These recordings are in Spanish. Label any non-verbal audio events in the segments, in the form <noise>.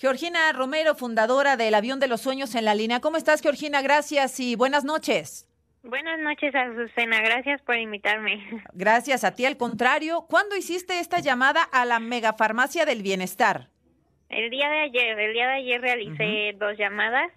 Georgina Romero, fundadora del Avión de los Sueños en la línea. ¿Cómo estás, Georgina? Gracias y buenas noches. Buenas noches, Azucena. Gracias por invitarme. <laughs> Gracias a ti. Al contrario, ¿cuándo hiciste esta llamada a la megafarmacia del bienestar? El día de ayer, el día de ayer realicé dos llamadas.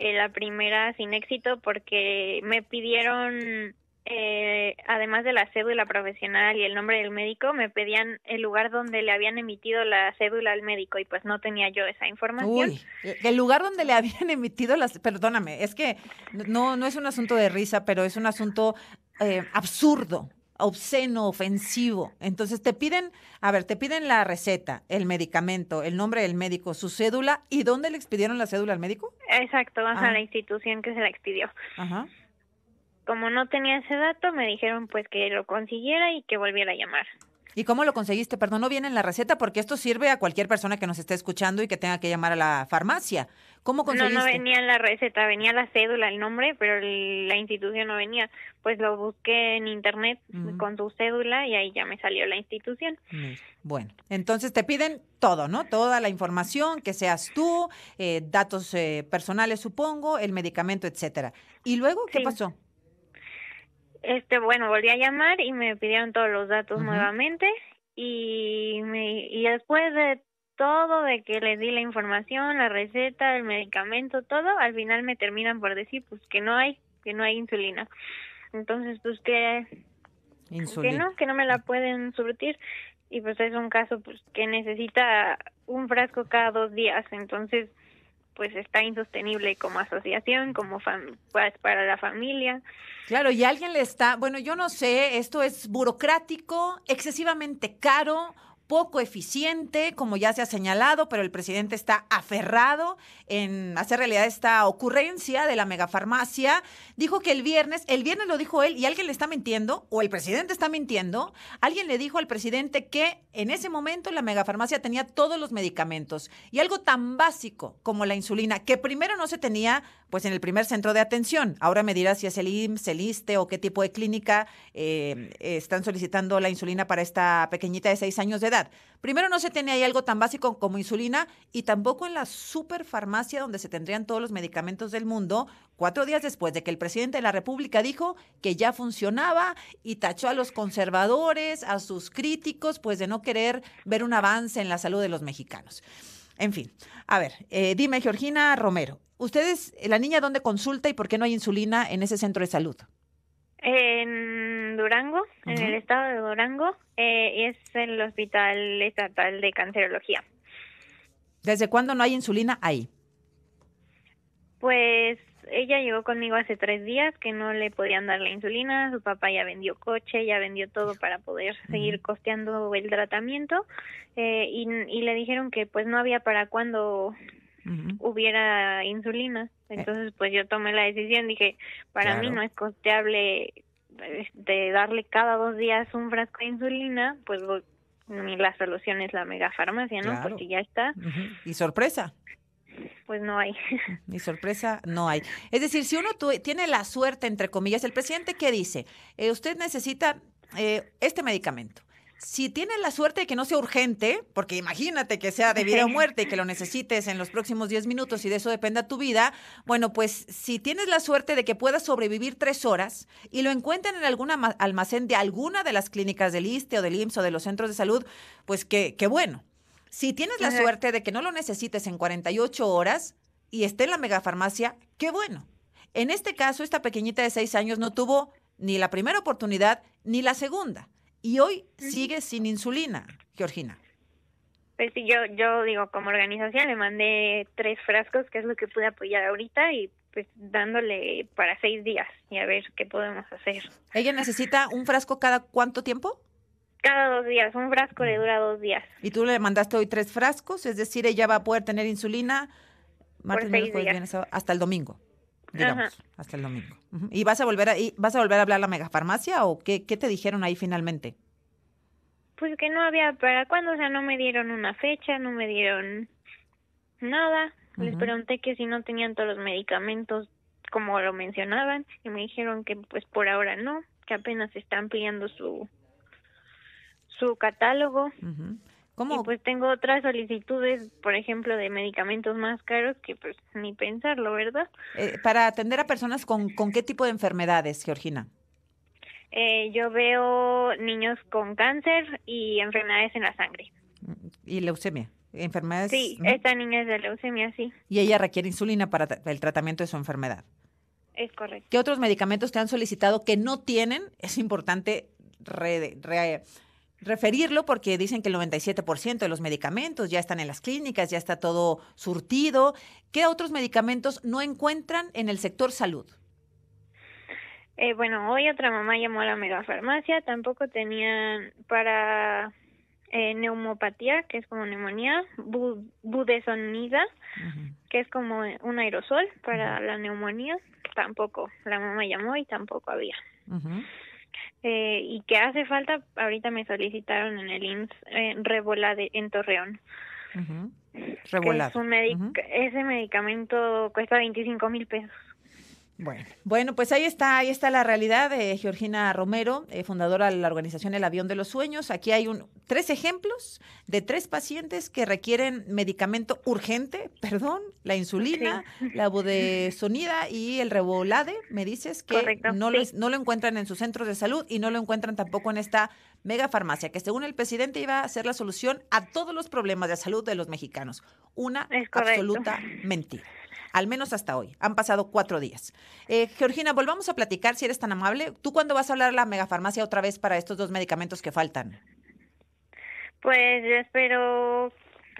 Eh, la primera sin éxito porque me pidieron eh, además de la cédula profesional y el nombre del médico, me pedían el lugar donde le habían emitido la cédula al médico y pues no tenía yo esa información. Uy, eh, el lugar donde le habían <laughs> emitido las, perdóname, es que no, no es un asunto de risa, pero es un asunto eh, absurdo obsceno, ofensivo. Entonces te piden, a ver, te piden la receta, el medicamento, el nombre del médico, su cédula y dónde le expidieron la cédula al médico. Exacto, a ah. la institución que se la expidió. Ajá como no tenía ese dato, me dijeron pues que lo consiguiera y que volviera a llamar. ¿Y cómo lo conseguiste? Perdón, no viene en la receta porque esto sirve a cualquier persona que nos esté escuchando y que tenga que llamar a la farmacia. ¿Cómo conseguiste? No, no venía en la receta, venía la cédula, el nombre, pero la institución no venía. Pues lo busqué en internet con su cédula y ahí ya me salió la institución. Bueno, entonces te piden todo, ¿no? Toda la información, que seas tú, eh, datos eh, personales, supongo, el medicamento, etcétera. ¿Y luego qué pasó? Este, bueno, volví a llamar y me pidieron todos los datos nuevamente y, me, y después de todo, de que le di la información, la receta, el medicamento, todo, al final me terminan por decir pues que no hay, que no hay insulina. Entonces, pues que, insulina. que no, que no me la pueden surtir y pues es un caso pues que necesita un frasco cada dos días, entonces pues está insostenible como asociación, como pues, para la familia. Claro, y alguien le está, bueno, yo no sé, esto es burocrático, excesivamente caro poco eficiente, como ya se ha señalado, pero el presidente está aferrado en hacer realidad esta ocurrencia de la megafarmacia. Dijo que el viernes, el viernes lo dijo él y alguien le está mintiendo, o el presidente está mintiendo, alguien le dijo al presidente que en ese momento la megafarmacia tenía todos los medicamentos y algo tan básico como la insulina, que primero no se tenía pues en el primer centro de atención. Ahora me dirá si es el IMSS, el ISTE o qué tipo de clínica eh, están solicitando la insulina para esta pequeñita de seis años de edad. Primero no se tenía ahí algo tan básico como insulina y tampoco en la superfarmacia donde se tendrían todos los medicamentos del mundo, cuatro días después de que el presidente de la República dijo que ya funcionaba y tachó a los conservadores, a sus críticos, pues de no querer ver un avance en la salud de los mexicanos. En fin, a ver, eh, dime, Georgina Romero, ¿ustedes, la niña, dónde consulta y por qué no hay insulina en ese centro de salud? En Durango, en el estado de Durango, eh, es el Hospital Estatal de Cancerología. ¿Desde cuándo no hay insulina ahí? Pues ella llegó conmigo hace tres días que no le podían dar la insulina, su papá ya vendió coche, ya vendió todo para poder seguir costeando el tratamiento eh, y, le dijeron que pues no había para cuando hubiera insulina. Eh. Entonces pues yo tomé la decisión, dije, para mí no es costeable de este, darle cada dos días un frasco de insulina, pues la solución es la megafarmacia, ¿no? Porque ya está. Y sorpresa. Pues no hay. Y <laughs> sorpresa, no hay. Es decir, si uno tiene la suerte, entre comillas, el presidente, ¿qué dice? Eh, usted necesita eh, este medicamento si tienes la suerte de que no sea urgente, porque imagínate que sea de vida o muerte y que lo necesites en los próximos 10 minutos y de eso dependa tu vida, bueno, pues si tienes la suerte de que puedas sobrevivir tres horas y lo encuentren en algún almacén de alguna de las clínicas del ISTE o del IMSS o de los centros de salud, pues qué bueno. Si tienes la suerte de que no lo necesites en 48 horas y esté en la megafarmacia, qué bueno. En este caso, esta pequeñita de seis años no tuvo ni la primera oportunidad ni la segunda y hoy sigue sin insulina, Georgina. Pues sí, yo, yo digo, como organización le mandé tres frascos, que es lo que pude apoyar ahorita, y pues dándole para seis días y a ver qué podemos hacer. ¿Ella necesita un frasco cada cuánto tiempo? Cada dos días, un frasco le mm. dura dos días. Y tú le mandaste hoy tres frascos, es decir, ella va a poder tener insulina hasta el domingo digamos, hasta el domingo. ¿Y vas a volver a, vas a volver a hablar a la megafarmacia o qué, te dijeron ahí finalmente? Pues que no había para cuándo, o sea, no me dieron una fecha, no me dieron nada. Les pregunté que si no tenían todos los medicamentos como lo mencionaban y me dijeron que pues por ahora no, que apenas están pidiendo su su catálogo. ¿Cómo? pues tengo otras solicitudes, por ejemplo, de medicamentos más caros que pues ni pensarlo, ¿verdad? Eh, para atender a personas con, qué tipo de enfermedades, Georgina. Eh, yo veo niños con cáncer y enfermedades en la sangre. Mm, ¿Y leucemia? ¿Enfermedades? Sí, esta niña es de leucemia, sí. Y ella requiere insulina para el tratamiento de su enfermedad. Es correcto. ¿Qué otros medicamentos te han solicitado que no tienen? Es importante re, re referirlo porque dicen que el 97% de los medicamentos ya están en las clínicas, ya está todo surtido. ¿Qué otros medicamentos no encuentran en el sector salud? Eh, bueno, hoy otra mamá llamó a la megafarmacia, tampoco tenían para eh, neumopatía, que es como neumonía, budesonida, que es como un aerosol para la neumonía, tampoco. La mamá llamó y tampoco había eh, y que hace falta, ahorita me solicitaron en el IMSS eh, Rebola de, en Torreón. Rebola. Ese medicamento cuesta veinticinco mil pesos. Bueno. bueno, pues ahí está, ahí está la realidad de Georgina Romero, eh, fundadora de la organización El Avión de los Sueños. Aquí hay tres ejemplos de tres pacientes que requieren medicamento urgente, perdón, la insulina, <laughs> la budesonida y el revolade, me dices que no, no lo encuentran en sus centros de salud y no lo encuentran tampoco en esta mega farmacia, que según el presidente iba a ser la solución a todos los problemas de salud de los mexicanos. Una absoluta mentira al menos hasta hoy. Han pasado cuatro días. Eh, Georgina, volvamos a platicar, si eres tan amable. ¿Tú cuándo vas a hablar a la megafarmacia otra vez para estos dos medicamentos que faltan? Pues yo espero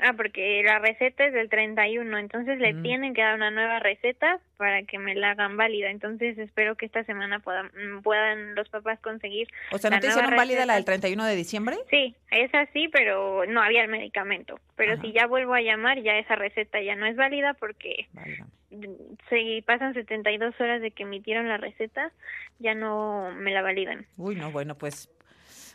Ah, porque la receta es del 31, entonces le mm. tienen que dar una nueva receta para que me la hagan válida. Entonces espero que esta semana mm, puedan, los papás conseguir. O sea, ¿no te hicieron válida la del 31 de diciembre? Sí, es así, pero no había el medicamento. Pero si ya vuelvo a llamar, ya esa receta ya no es válida porque mm, si pasan 72 horas de que emitieron la receta, ya no me la validan. Uy, no, bueno, pues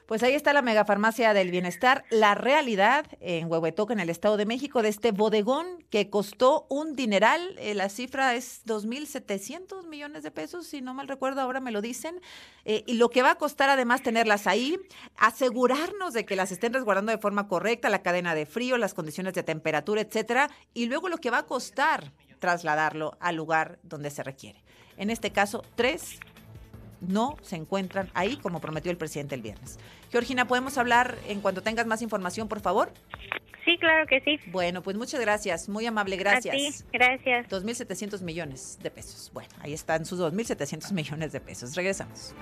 pues ahí está la megafarmacia del bienestar, la realidad en Huehuetoca, en el Estado de México, de este bodegón que costó un dineral. Eh, la cifra es 2.700 millones de pesos, si no mal recuerdo, ahora me lo dicen. Eh, y lo que va a costar además tenerlas ahí, asegurarnos de que las estén resguardando de forma correcta, la cadena de frío, las condiciones de temperatura, etcétera. Y luego lo que va a costar trasladarlo al lugar donde se requiere. En este caso, tres no se encuentran ahí, como prometió el presidente el viernes. Georgina, ¿podemos hablar en cuanto tengas más información, por favor? Sí, claro que sí. Bueno, pues muchas gracias, muy amable, gracias. Sí, gracias. 2.700 millones de pesos. Bueno, ahí están sus 2.700 millones de pesos. Regresamos.